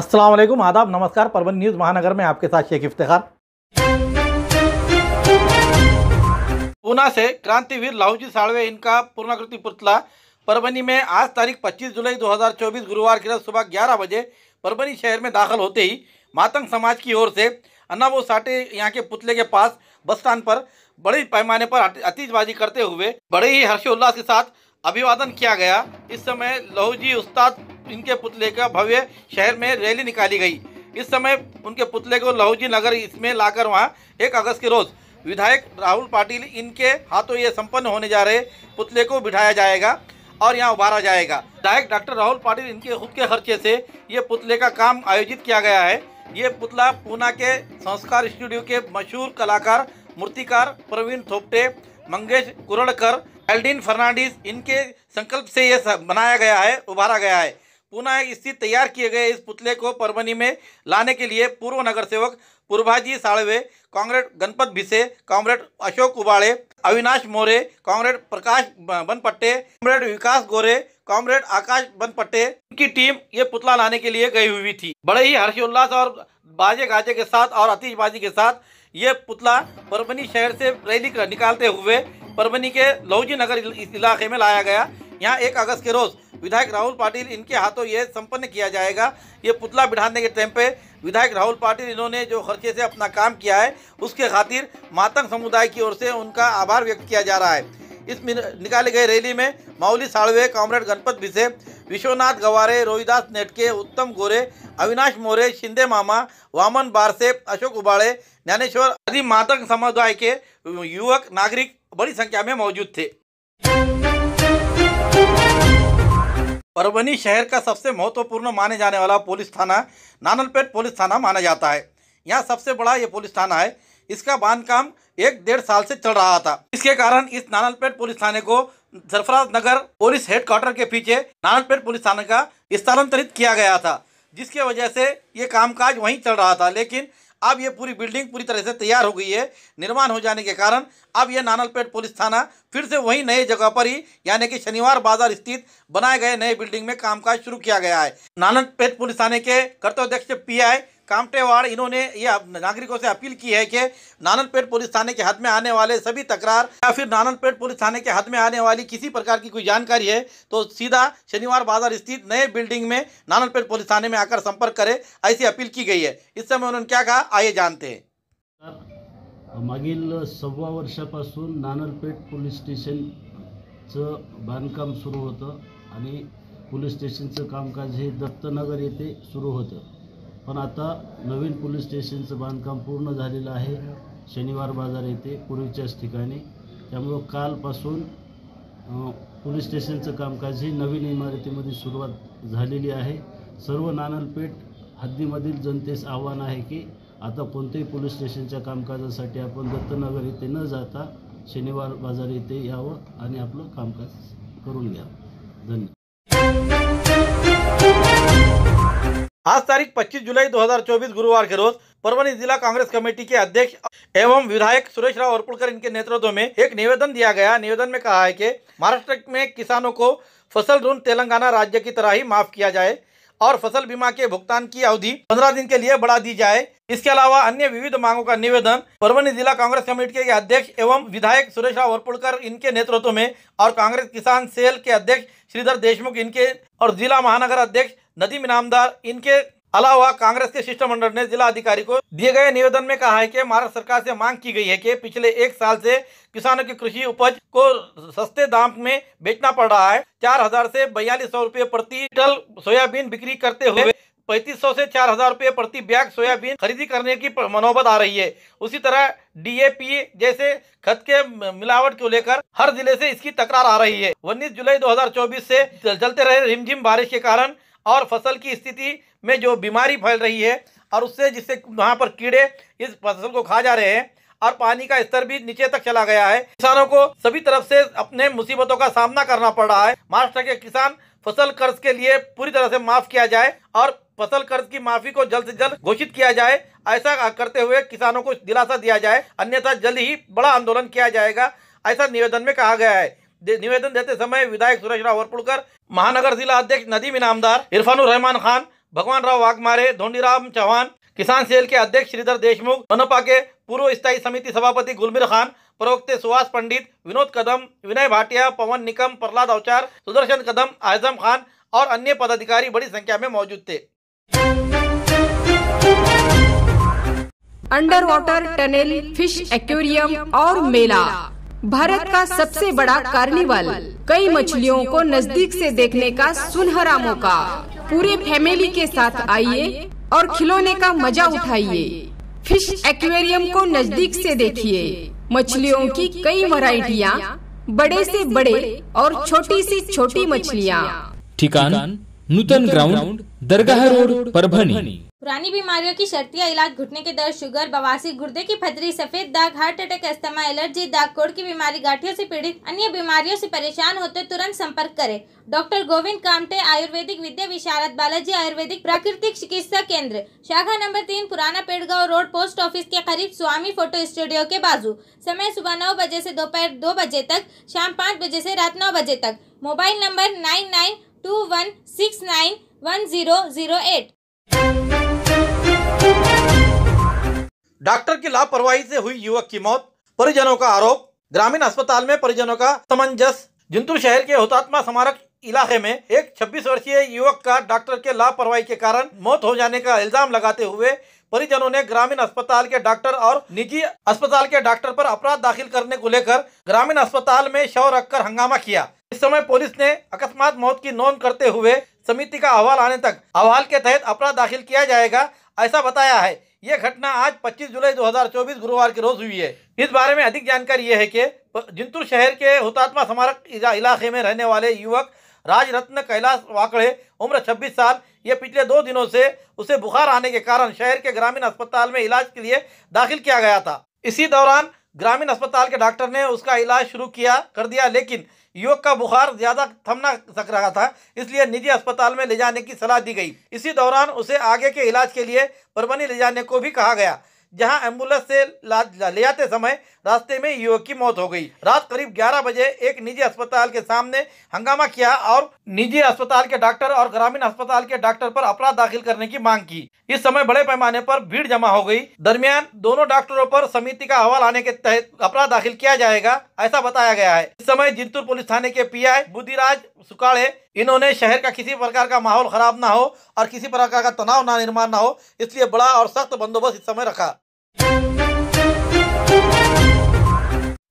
अस्सलाम वालेकुम आदाब नमस्कार परवन न्यूज़ महानगर में आपके साथ शेख इफ्तार पूना से क्रांतिवीर लाहौजी साड़वे इनका पूर्णाकृति पुतला परभनी में आज तारीख 25 जुलाई 2024 गुरुवार की रात सुबह 11 बजे परभनी शहर में दाखिल होते ही मातंग समाज की ओर से अन्ना वो साटे यहाँ के पुतले के पास बस स्टैंड पर बड़े पैमाने पर अतीजबाजी करते हुए बड़े ही हर्षोल्लास के साथ अभिवादन किया गया इस समय लहूजी उस्ताद इनके पुतले का भव्य शहर में रैली निकाली गई इस समय उनके पुतले को लहूजी नगर इसमें लाकर वहाँ एक अगस्त के रोज़ विधायक राहुल पाटिल इनके हाथों ये संपन्न होने जा रहे पुतले को बिठाया जाएगा और यहाँ उभारा जाएगा विधायक डॉक्टर राहुल पाटिल इनके खुद के खर्चे से ये पुतले का काम आयोजित किया गया है ये पुतला पूना के संस्कार स्टूडियो के मशहूर कलाकार मूर्तिकार प्रवीण थोपटे मंगेश कुरड़कर एल्डिन फर्नांडिस इनके संकल्प से यह बनाया गया है उभारा गया है पुनः स्थित तैयार किए गए इस पुतले को परवनी में लाने के लिए पूर्व नगर सेवक पूर्वाजी साड़वे कांग्रेड गणपत भिसे कांग्रेड अशोक उबाड़े अविनाश मोरे कांग्रेड प्रकाश बनपट्टे कांग्रेड विकास गोरे कांग्रेड आकाश बनपट्टे की टीम ये पुतला लाने के लिए गई हुई थी बड़े ही हर्षोल्लास और बाजे गाजे के साथ और आतिशबाजी के साथ ये पुतला परभनी शहर से रैली निकालते हुए परभनी के लौजी नगर इलाके में लाया गया यहाँ एक अगस्त के रोज विधायक राहुल पाटिल इनके हाथों ये संपन्न किया जाएगा ये पुतला बिठाने के टाइम पे विधायक राहुल पाटिल इन्होंने जो खर्चे से अपना काम किया है उसके खातिर मातंग समुदाय की ओर से उनका आभार व्यक्त किया जा रहा है इस निकाली गए रैली में माउली साड़वे कॉमरेड गणपत भिसे विश्वनाथ गवारे रोहिदास नेटके उत्तम गोरे अविनाश मोरे शिंदे मामा वामन बारसे अशोक उबाड़े ज्ञानेश्वर आदि मातंग समुदाय के युवक नागरिक बड़ी संख्या में मौजूद थे परभनी शहर का सबसे महत्वपूर्ण माने जाने वाला पुलिस थाना नानलपेट पुलिस थाना माना जाता है यहाँ सबसे बड़ा ये पुलिस थाना है इसका काम एक डेढ़ साल से चल रहा था इसके कारण इस नानलपेट पुलिस थाने को सरफराज नगर पुलिस हेडक्वार्टर के पीछे नानलपेट पुलिस थाने का स्थानांतरित किया गया था जिसके वजह से ये कामकाज वहीं चल रहा था लेकिन अब ये पूरी बिल्डिंग पूरी तरह से तैयार हो गई है निर्माण हो जाने के कारण अब यह नानलपेट पुलिस थाना फिर से वही नए जगह पर ही यानी कि शनिवार बाजार स्थित बनाए गए नए बिल्डिंग में कामकाज शुरू किया गया है नानलपेट पुलिस थाने के कर्तव्यक्ष पी आई कामटेवाड़ इन्होंने ये नागरिकों से अपील की है कि पेट पुलिस थाने के हाथ में आने वाले सभी तकरार या फिर पेट पुलिस थाने के हाथ में आने वाली किसी प्रकार की कोई जानकारी है तो सीधा शनिवार बाजार स्थित नए बिल्डिंग में नानंदपेट पुलिस थाने में आकर संपर्क करे ऐसी अपील की गई है इस समय उन्होंने क्या कहा आइए जानते हैं मागील सव्वा नानलपेट पुलिस स्टेशन च बांधकाम सुरू होता पुलिस स्टेशन च कामकाज दत्तनगर ये सुरू होता पण आता नवीन पोलीस स्टेशनचं बांधकाम पूर्ण झालेलं आहे शनिवार बाजार येथे पूर्वीच्याच ठिकाणी त्यामुळं कालपासून पोलीस स्टेशनचं कामकाज ही नवीन इमारतीमध्ये सुरुवात झालेली आहे सर्व नानलपेठ हद्दीमधील जनतेस आव्हान आहे की आता कोणत्याही पोलीस स्टेशनच्या कामकाजासाठी आपण दत्तनगर येथे न जाता शनिवार बाजार येथे यावं आणि आपलं कामकाज करून घ्यावं धन्यवाद आज तारीख 25 जुलाई 2024 गुरुवार के रोज परवनी जिला कांग्रेस कमेटी के अध्यक्ष एवं विधायक सुरेश राव औरपुड़कर इनके नेतृत्व में एक निवेदन दिया गया निवेदन में कहा है कि महाराष्ट्र में किसानों को फसल ऋण तेलंगाना राज्य की तरह ही माफ किया जाए और फसल बीमा के भुगतान की अवधि पंद्रह दिन के लिए बढ़ा दी जाए इसके अलावा अन्य विविध मांगों का निवेदन परवनी जिला कांग्रेस कमेटी के अध्यक्ष एवं विधायक सुरेश राव वरपुड़कर इनके नेतृत्व में और कांग्रेस किसान सेल के अध्यक्ष श्रीधर देशमुख इनके और जिला महानगर अध्यक्ष नदीम इनामदार इनके अलावा कांग्रेस के शिष्टमंडल ने जिला अधिकारी को दिए गए निवेदन में कहा है कि भारत सरकार से मांग की गई है कि पिछले एक साल से किसानों की कृषि उपज को सस्ते दाम में बेचना पड़ रहा है चार हजार से बयालीस सौ रूपए प्रति टल सोयाबीन बिक्री करते हुए पैंतीस सौ से चार हजार रूपए प्रति बैग सोयाबीन खरीदी करने की मनोबत आ रही है उसी तरह डीएपी जैसे खत के मिलावट को लेकर हर जिले से इसकी तकरार आ रही है उन्नीस जुलाई 2024 से चलते रहे रिमझिम बारिश के कारण और फसल की स्थिति में जो बीमारी फैल रही है और उससे जिससे वहाँ पर कीड़े इस फसल को खा जा रहे हैं और पानी का स्तर भी नीचे तक चला गया है किसानों को सभी तरफ से अपने मुसीबतों का सामना करना पड़ रहा है महाराष्ट्र के किसान फसल कर्ज के लिए पूरी तरह से माफ किया जाए और फसल कर्ज की माफी को जल्द से जल्द घोषित किया जाए ऐसा करते हुए किसानों को दिलासा दिया जाए अन्यथा जल्द ही बड़ा आंदोलन किया जाएगा ऐसा निवेदन में कहा गया है निवेदन देते समय विधायक सुरेश राव हरपुड़कर महानगर जिला अध्यक्ष नदीम इनामदार इरफान रहमान खान भगवान राव वाघमारे धोंडीराम चौहान किसान सेल के अध्यक्ष श्रीधर देशमुख मनपा के पूर्व स्थायी समिति सभापति गुलमिर खान प्रवक्ते सुहास पंडित विनोद कदम विनय भाटिया पवन निकम प्रहलाद अवचार सुदर्शन कदम आजम खान और अन्य पदाधिकारी बड़ी संख्या में मौजूद थे under water tunnel fish aquarium और मेला भारत का सबसे बड़ा कार्निवल कई मछलियों को नजदीक से देखने का सुनहरा मौका पूरे फैमिली के साथ आइए और खिलौने का मजा उठाइए फिश एक्वेरियम को नजदीक से देखिए मछलियों की कई वराइटिया बड़े से बड़े और छोटी से छोटी मछलियाँ ठिकाना नूतन ग्राउंड दरगाह रोड परभनी पुरानी बीमारियों की शर्तिया इलाज घुटने के दर्द शुगर बवासी गुर्दे की फतरी सफेद दाग हार्ट अटैक अस्थमा एलर्जी दाग कोड़ की बीमारी गाठियों से पीड़ित अन्य बीमारियों से परेशान होते तुरंत संपर्क करें डॉक्टर गोविंद कामटे आयुर्वेदिक विद्या विशारद बालाजी आयुर्वेदिक प्राकृतिक चिकित्सा केंद्र शाखा नंबर तीन पुराना पेड़गांव रोड पोस्ट ऑफिस के करीब स्वामी फोटो स्टूडियो के बाजू समय सुबह नौ बजे ऐसी दोपहर दो बजे तक शाम पाँच बजे ऐसी रात नौ बजे तक mobile number nine nine two one six nine one zero zero eight doctor की लापरवाही से हुई युवक की मौत परिजनों का आरोप ग्रामीण अस्पताल में परिजनों का समंजस जिंतूर शहर के हुतात्मा स्मारक इलाके में एक 26 वर्षीय युवक का डॉक्टर के लापरवाही के कारण मौत हो जाने का इल्जाम लगाते हुए परिजनों ने ग्रामीण अस्पताल के डॉक्टर और निजी अस्पताल के डॉक्टर पर अपराध दाखिल करने को लेकर ग्रामीण अस्पताल में शव रखकर हंगामा किया इस समय पुलिस ने अकस्मात मौत की नोंद करते हुए समिति का अहवाल आने तक अहवाल के तहत अपराध दाखिल किया जाएगा ऐसा बताया है ये घटना आज 25 जुलाई 2024 गुरुवार के रोज हुई है इस बारे में अधिक जानकारी यह है कि जिंतुर शहर के हुतात्मा स्मारक इलाके में रहने वाले युवक राज रत्न कैलाश वाकड़े उम्र 26 साल ये पिछले दो दिनों से उसे बुखार आने के कारण शहर के ग्रामीण अस्पताल में इलाज के लिए दाखिल किया गया था इसी दौरान ग्रामीण अस्पताल के डॉक्टर ने उसका इलाज शुरू किया कर दिया लेकिन युवक का बुखार ज्यादा थमना सक रहा था इसलिए निजी अस्पताल में ले जाने की सलाह दी गई इसी दौरान उसे आगे के इलाज के लिए परवनी ले जाने को भी कहा गया जहां एम्बुलेंस से ले आते समय रास्ते में युवक की मौत हो गई रात करीब 11 बजे एक निजी अस्पताल के सामने हंगामा किया और निजी अस्पताल के डॉक्टर और ग्रामीण अस्पताल के डॉक्टर पर अपराध दाखिल करने की मांग की इस समय बड़े पैमाने पर भीड़ जमा हो गई दरमियान दोनों डॉक्टरों पर समिति का हवाल आने के तहत अपराध दाखिल किया जाएगा ऐसा बताया गया है इस समय जिंतुर पुलिस थाने के पी आई बुद्धिराज सुकाड़े इन्होंने शहर का किसी प्रकार का माहौल ख़राब ना हो और किसी प्रकार का तनाव ना निर्माण ना हो इसलिए बड़ा और सख्त बंदोबस्त इस समय रखा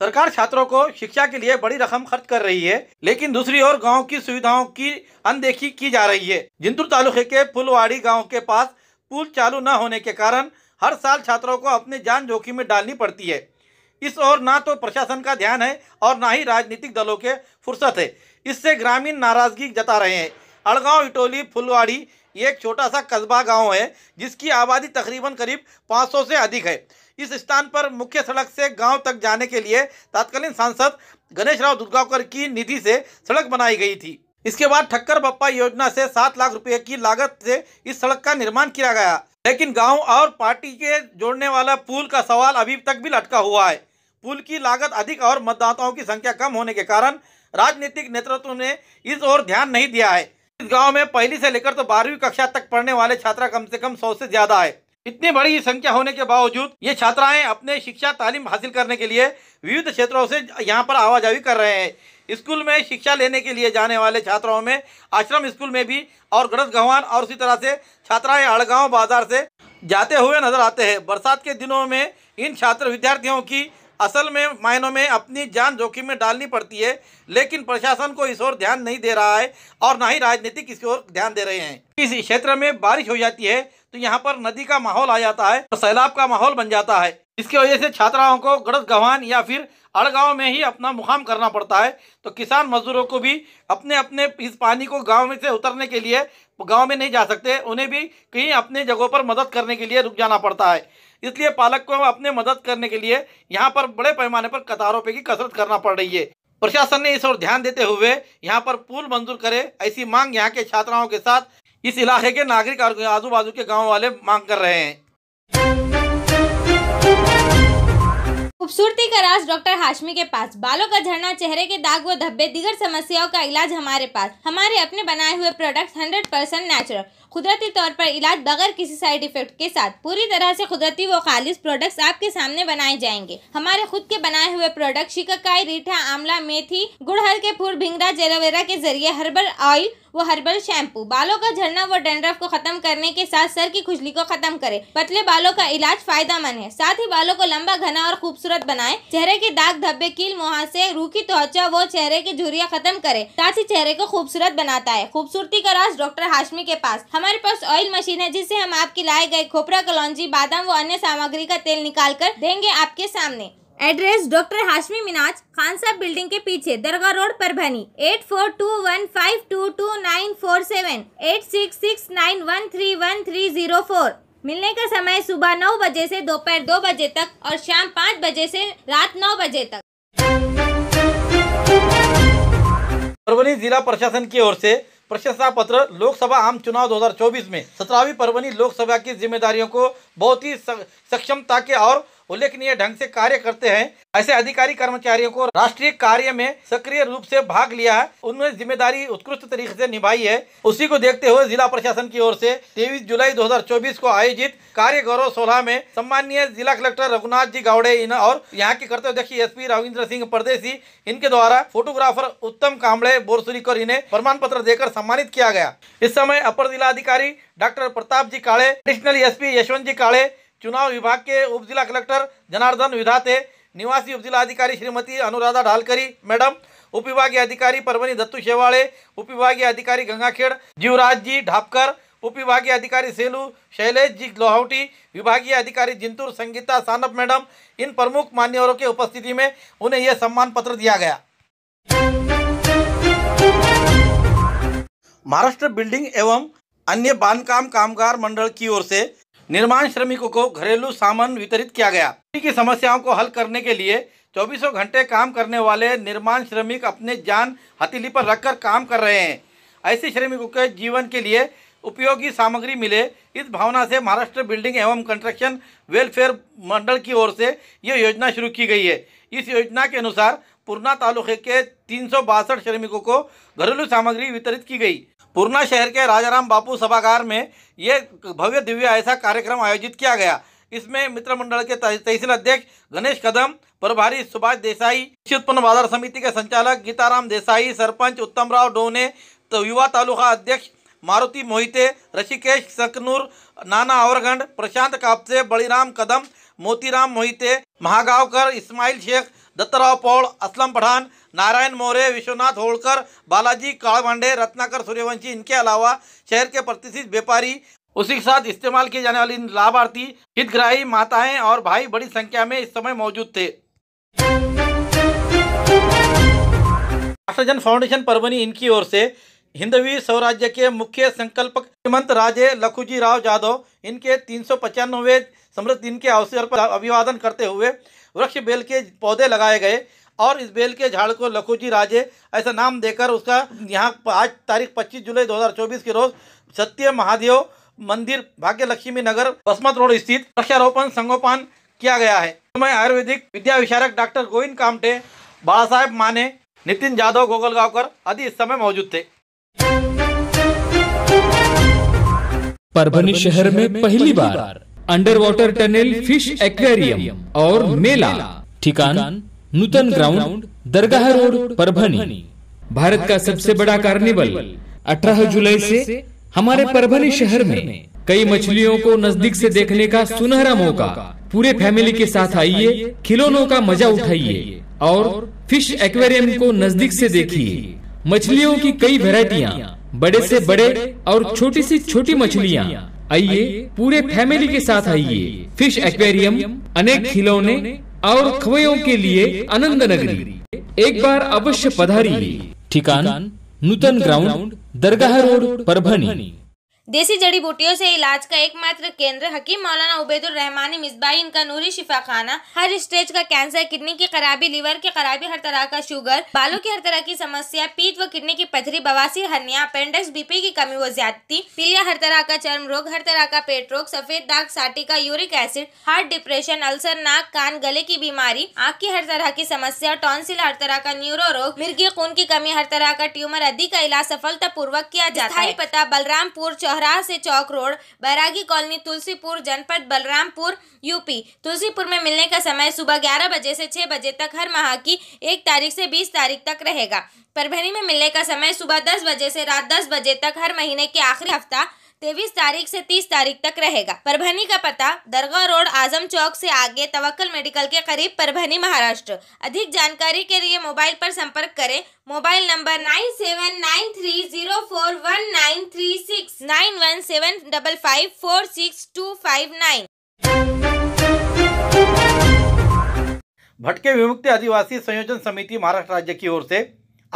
सरकार छात्रों को शिक्षा के लिए बड़ी रकम खर्च कर रही है लेकिन दूसरी ओर गांव की सुविधाओं की अनदेखी की जा रही है जिंतुर तालुके के फुलवाड़ी गाँव के पास पुल चालू न होने के कारण हर साल छात्रों को अपने जान जोखिम में डालनी पड़ती है इस ओर ना तो प्रशासन का ध्यान है और ना ही राजनीतिक दलों के फुर्सत है इससे ग्रामीण नाराजगी जता रहे हैं अड़गांव इटोली फुलवाड़ी ये एक छोटा सा कस्बा गांव है जिसकी आबादी तकरीबन करीब 500 से अधिक है इस स्थान पर मुख्य सड़क से गांव तक जाने के लिए तत्कालीन सांसद गणेश राव दुर्गावकर की निधि से सड़क बनाई गई थी इसके बाद ठक्कर बप्पा योजना से सात लाख रुपए की लागत से इस सड़क का निर्माण किया गया लेकिन गांव और पार्टी के जोड़ने वाला पुल का सवाल अभी तक भी लटका हुआ है पुल की लागत अधिक और मतदाताओं की संख्या कम होने के कारण राजनीतिक नेतृत्व ने इस ओर ध्यान नहीं दिया है इस गांव में पहली से लेकर तो बारहवीं कक्षा तक पढ़ने वाले छात्रा कम से कम सौ से ज्यादा है इतनी बड़ी संख्या होने के बावजूद ये छात्राएं अपने शिक्षा तालीम हासिल करने के लिए विविध क्षेत्रों से यहाँ पर आवाजाही कर रहे हैं स्कूल में शिक्षा लेने के लिए जाने वाले छात्राओं में आश्रम स्कूल में भी और गणस गहवान और उसी तरह से छात्राएं अड़गांव बाजार से जाते हुए नजर आते हैं बरसात के दिनों में इन छात्र विद्यार्थियों की असल में मायनों में अपनी जान जोखिम में डालनी पड़ती है लेकिन प्रशासन को इस ओर ध्यान नहीं दे रहा है और ना ही राजनीतिक इसकी ओर ध्यान दे रहे हैं किसी क्षेत्र में बारिश हो जाती है तो यहाँ पर नदी का माहौल आ जाता है और सैलाब का माहौल बन जाता है इसकी वजह से छात्राओं को गड़त गवान या फिर अड़गांव में ही अपना मुकाम करना पड़ता है तो किसान मजदूरों को भी अपने अपने इस पानी को गांव में से उतरने के लिए गांव में नहीं जा सकते उन्हें भी कहीं अपने जगहों पर मदद करने के लिए रुक जाना पड़ता है इसलिए पालक को अपने मदद करने के लिए यहाँ पर बड़े पैमाने पर कतारों पे की कसरत करना पड़ रही है प्रशासन ने इस ओर ध्यान देते हुए यहाँ पर पुल मंजूर करे ऐसी मांग यहाँ के छात्राओं के साथ इस इलाके के नागरिक और आजू बाजू के गाँव वाले मांग कर रहे हैं खूबसूरती का राज डॉक्टर हाशमी के पास बालों का झड़ना चेहरे के दाग व धब्बे दिगर समस्याओं का इलाज हमारे पास हमारे अपने बनाए हुए प्रोडक्ट्स 100 परसेंट नेचुरल कुदरती तौर पर इलाज बगैर किसी साइड इफ़ेक्ट के साथ पूरी तरह से कुदरती व खालिश प्रोडक्ट्स आपके सामने बनाए जाएंगे हमारे खुद के बनाए हुए प्रोडक्ट शिकाकाई रीठा आंवला मेथी गुड़हल के फूल भिंगरा जेलोवेरा के जरिए हर्बल ऑयल वो हर्बल शैम्पू बालों का झड़ना व डेंड्रफ को खत्म करने के साथ सर की खुजली को खत्म करे पतले बालों का इलाज फायदा मंद है साथ ही बालों को लंबा घना और खूबसूरत बनाए चेहरे के दाग धब्बे कील मुहासे रूखी त्वचा वो चेहरे की झुरिया खत्म करे साथ ही चेहरे को खूबसूरत बनाता है खूबसूरती का राज डॉक्टर हाशमी के पास हम हमारे पास ऑयल मशीन है जिससे हम आपके लाए गए खोपरा कलौजी बादाम व अन्य सामग्री का तेल निकाल कर देंगे आपके सामने एड्रेस डॉक्टर हाशमी मिनाज खान साहब बिल्डिंग के पीछे दरगाह रोड पर भनी eight four two one five two two nine four seven eight six six nine one three one three zero four मिलने का समय सुबह नौ बजे से दोपहर दो बजे तक और शाम पाँच बजे से रात नौ बजे तक परवनी जिला प्रशासन की ओर से प्रशंसा पत्र लोकसभा आम चुनाव 2024 में सत्रहवीं परवनी लोकसभा की जिम्मेदारियों को बहुत ही सक्षमता के और उल्लेखनीय ढंग से कार्य करते हैं ऐसे अधिकारी कर्मचारियों को राष्ट्रीय कार्य में सक्रिय रूप से भाग लिया है उनमें जिम्मेदारी उत्कृष्ट तरीके से निभाई है उसी को देखते हुए जिला प्रशासन की ओर से तेईस जुलाई 2024 को आयोजित कार्य गौरव सोलह में सम्मानीय जिला कलेक्टर रघुनाथ जी गावड़े और यहाँ के कर्तव्य अध्यक्ष एस पी सिंह परदेसी इनके द्वारा फोटोग्राफर उत्तम कामड़े बोरसुरीकर इन्हें प्रमाण पत्र देकर सम्मानित किया गया इस समय अपर जिला अधिकारी डॉक्टर प्रताप जी काले एडिशनल एसपी यशवंत जी काले चुनाव विभाग के उप जिला कलेक्टर जनार्दन विधाते निवासी अधिकारी श्रीमती अनुराधा ढालकरी मैडम विभागीय अधिकारी परवनी दत्तू उप विभागीय अधिकारी गंगाखेड जी ढापकर विभागीय अधिकारी सेलू शैलेश जी लोहावटी विभागीय अधिकारी जिंतूर संगीता सानप मैडम इन प्रमुख मान्यवरों की उपस्थिति में उन्हें यह सम्मान पत्र दिया गया महाराष्ट्र बिल्डिंग एवं अन्य बांधकाम कामगार मंडल की ओर से निर्माण श्रमिकों को घरेलू सामान वितरित किया गया की समस्याओं को हल करने के लिए चौबीसों घंटे काम करने वाले निर्माण श्रमिक अपने जान हथेली पर रखकर काम कर रहे हैं ऐसे श्रमिकों के जीवन के लिए उपयोगी सामग्री मिले इस भावना से महाराष्ट्र बिल्डिंग एवं कंस्ट्रक्शन वेलफेयर मंडल की ओर से ये योजना शुरू की गई है इस योजना के अनुसार पूर्णा तालुके के तीन श्रमिकों को घरेलू सामग्री वितरित की गई पूर्णा शहर के राजाराम बापू सभागार में ये भव्य दिव्य ऐसा कार्यक्रम आयोजित किया गया इसमें मित्र मंडल के तहसील अध्यक्ष गणेश कदम प्रभारी सुभाष देसाई कृषि उत्पन्न बाजार समिति के संचालक गीताराम देसाई सरपंच उत्तम राव डोने तो युवा तालुका अध्यक्ष मारुति मोहिते ऋषिकेश सकनूर नाना औरगंड प्रशांत कापसे बड़ीराम कदम मोतीराम मोहिते महागावकर इस्माइल शेख दत्तराव पौड़ असलम पठान नारायण मौर्य विश्वनाथ होलकर बालाजी कालभांडे रत्नाकर सूर्यवंशी इनके अलावा शहर के प्रतिष्ठित व्यापारी उसी के साथ इस्तेमाल किए जाने वाली लाभार्थी हितग्राही माताएं और भाई बड़ी संख्या में इस समय मौजूद थे राष्ट्रजन फाउंडेशन परवनी इनकी ओर से हिंदवी स्वराज्य के मुख्य संकल्पक श्रीमंत राजे लखुजी राव जाधव इनके तीन सौ पचानवे समृद्ध दिन के अवसर पर अभिवादन करते हुए वृक्ष बेल के पौधे लगाए गए और इस बेल के झाड़ को लखोजी राजे ऐसा नाम देकर उसका यहाँ आज तारीख 25 जुलाई 2024 के रोज सत्य महादेव मंदिर भाग्य लक्ष्मी नगर बसमत रोड स्थित वृक्षारोपण संगोपान किया गया है मैं आयुर्वेदिक विद्या विशारक doctor Govind Kamte Balasaheb Mane Nitin Jadhav goggle Gaonkar आदि इस समय मौजूद थे परभनी शहर में पहली बार under water tunnel fish aquarium और मेला ठिकान नूतन ग्राउंड दरगाह रोड परभनी भारत का सबसे बड़ा कार्निवल 18 जुलाई से हमारे परभनी शहर में कई मछलियों को नजदीक से देखने का सुनहरा मौका पूरे फैमिली के साथ आइए खिलौनों का मजा उठाइए और फिश एक्वेरियम को नजदीक से देखिए मछलियों की कई वेराइटियाँ बड़े से बड़े और छोटी से छोटी मछलियाँ आइए पूरे फैमिली के साथ आइए फिश एक्वेरियम अनेक खिलौने और खवयों के लिए आनंद नगरी एक बार अवश्य पधारिए ठिकान नूतन ग्राउंड दरगाह रोड परभनी देसी जड़ी बूटियों से इलाज का एकमात्र केंद्र हकीम मौलाना उबैदुर रहमानी मिसबाई इनका नूरी शिफा खाना हर स्टेज का कैंसर किडनी की खराबी लीवर की खराबी हर तरह का शुगर बालों की हर तरह की समस्या पीठ व किडनी की पथरी बवासीर हरिया अपेंडिक्स बीपी की कमी व ज्यादती पीलिया हर तरह का चर्म रोग हर तरह का पेट रोग सफेद दाग sciatica uric acid heart depression ulcer नाक कान गले की बीमारी आँख की हर तरह की समस्या टॉन्सिल हर तरह का न्यूरो रोग मिर्गी खून की कमी हर तरह का ट्यूमर आदि का इलाज सफलता पूर्वक किया जाता है पता बलरामपुर चौक चौराहा से चौक रोड बैरागी कॉलोनी तुलसीपुर जनपद बलरामपुर यूपी तुलसीपुर में मिलने का समय सुबह ग्यारह बजे से छः बजे तक हर माह की एक तारीख से बीस तारीख तक रहेगा परभनी में मिलने का समय सुबह दस बजे से रात दस बजे तक हर महीने के आखिरी हफ्ता तेईस तारीख से तीस तारीख तक रहेगा परभनी का पता दरगाह रोड आजम चौक से आगे तवक्ल मेडिकल के करीब परभनी महाराष्ट्र अधिक जानकारी के लिए मोबाइल पर संपर्क करें mobile number nine seven nine three zero four one nine three six nine one seven double five four six two five nine भटके विमुक्ति आदिवासी संयोजन समिति महाराष्ट्र राज्य की ओर से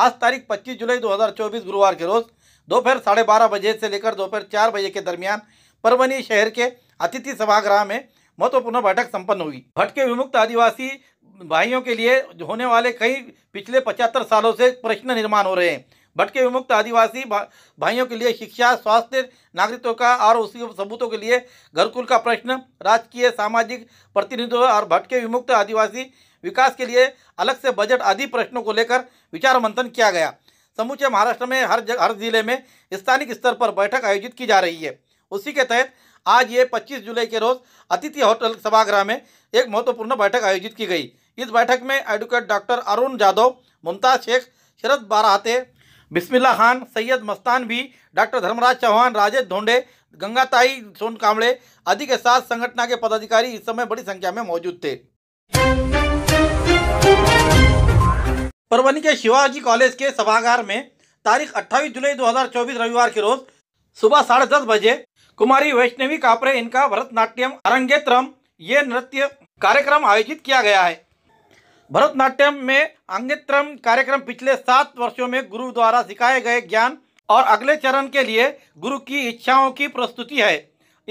आज तारीख 25 जुलाई 2024 गुरुवार के रोज़ दोपहर साढ़े बारह बजे से लेकर दोपहर चार बजे के दरमियान परवनी शहर के अतिथि सभागृह में महत्वपूर्ण बैठक संपन्न हुई भट्ट के विमुक्त आदिवासी भाइयों के लिए होने वाले कई पिछले पचहत्तर सालों से प्रश्न निर्माण हो रहे हैं भट्ट के विमुक्त आदिवासी भा, भाइयों के लिए शिक्षा स्वास्थ्य नागरिकों का और उसके सबूतों के लिए घरकुल का प्रश्न राजकीय सामाजिक प्रतिनिधित्व और भट्ट के विमुक्त आदिवासी विकास के लिए अलग से बजट आदि प्रश्नों को लेकर विचार मंथन किया गया समूचे महाराष्ट्र में हर जग, हर जिले में स्थानिक स्तर पर बैठक आयोजित की जा रही है उसी के तहत आज ये 25 जुलाई के रोज अतिथि होटल सभागृह में एक महत्वपूर्ण बैठक आयोजित की गई इस बैठक में एडवोकेट डॉक्टर अरुण जाधव मुमताज शेख शरद बाराहते बिस्मिल्ला खान सैयद मस्तान भी डॉक्टर धर्मराज चौहान राजेश धोंडे गंगाताई सोन कामड़े आदि के साथ संगठना के पदाधिकारी इस समय बड़ी संख्या में मौजूद थे परवनी के शिवाजी कॉलेज के सभागार में तारीख 28 जुलाई 2024 रविवार के रोज सुबह साढ़े दस बजे कुमारी वैष्णवी कापरे इनका भरतनाट्यम अरंगेत्रम ये नृत्य कार्यक्रम आयोजित किया गया है भरतनाट्यम में अंगेत्रम कार्यक्रम पिछले सात वर्षों में गुरु द्वारा सिखाए गए ज्ञान और अगले चरण के लिए गुरु की इच्छाओं की प्रस्तुति है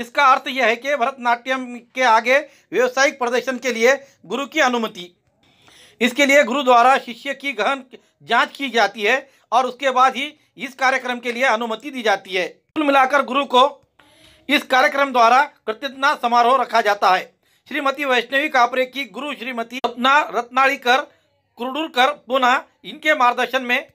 इसका अर्थ यह है कि भरतनाट्यम के आगे व्यावसायिक प्रदर्शन के लिए गुरु की अनुमति इसके लिए गुरु द्वारा शिष्य की गहन जांच की जाती है और उसके बाद ही इस कार्यक्रम के लिए अनुमति दी जाती है कुल मिलाकर गुरु को इस कार्यक्रम द्वारा कृतज्ञता समारोह रखा जाता है श्रीमती वैष्णवी कापरे की गुरु श्रीमती रत्ना रत्नाड़ीकर कुरुडुरकर पुनः इनके मार्गदर्शन में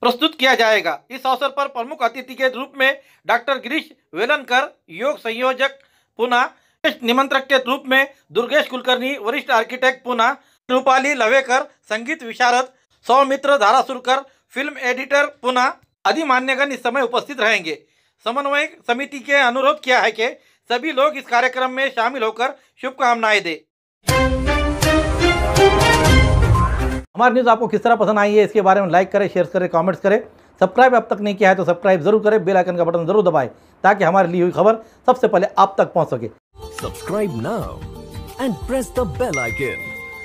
प्रस्तुत किया जाएगा इस अवसर पर प्रमुख अतिथि के रूप में डॉक्टर गिरीश वेलनकर योग संयोजक पुनः निमंत्रक के रूप में दुर्गेश कुलकर्णी वरिष्ठ आर्किटेक्ट पुनः रुपाली लवेकर संगीत विशारद सौमित्र धारासुरकर फिल्म एडिटर पुना आदि मान्यगण इस समय उपस्थित रहेंगे समन्वय समिति के अनुरोध किया है कि सभी लोग इस कार्यक्रम में शामिल होकर शुभकामनाएं दे हमारी न्यूज़ आपको किस तरह पसंद आई है इसके बारे में लाइक करें शेयर करें कमेंट्स करें सब्सक्राइब अब तक नहीं किया है तो सब्सक्राइब जरूर करें बेल आइकन का बटन जरूर दबाएं ताकि हमारे लिए हुई खबर सबसे पहले आप तक पहुंच सके subscribe now and press the bell icon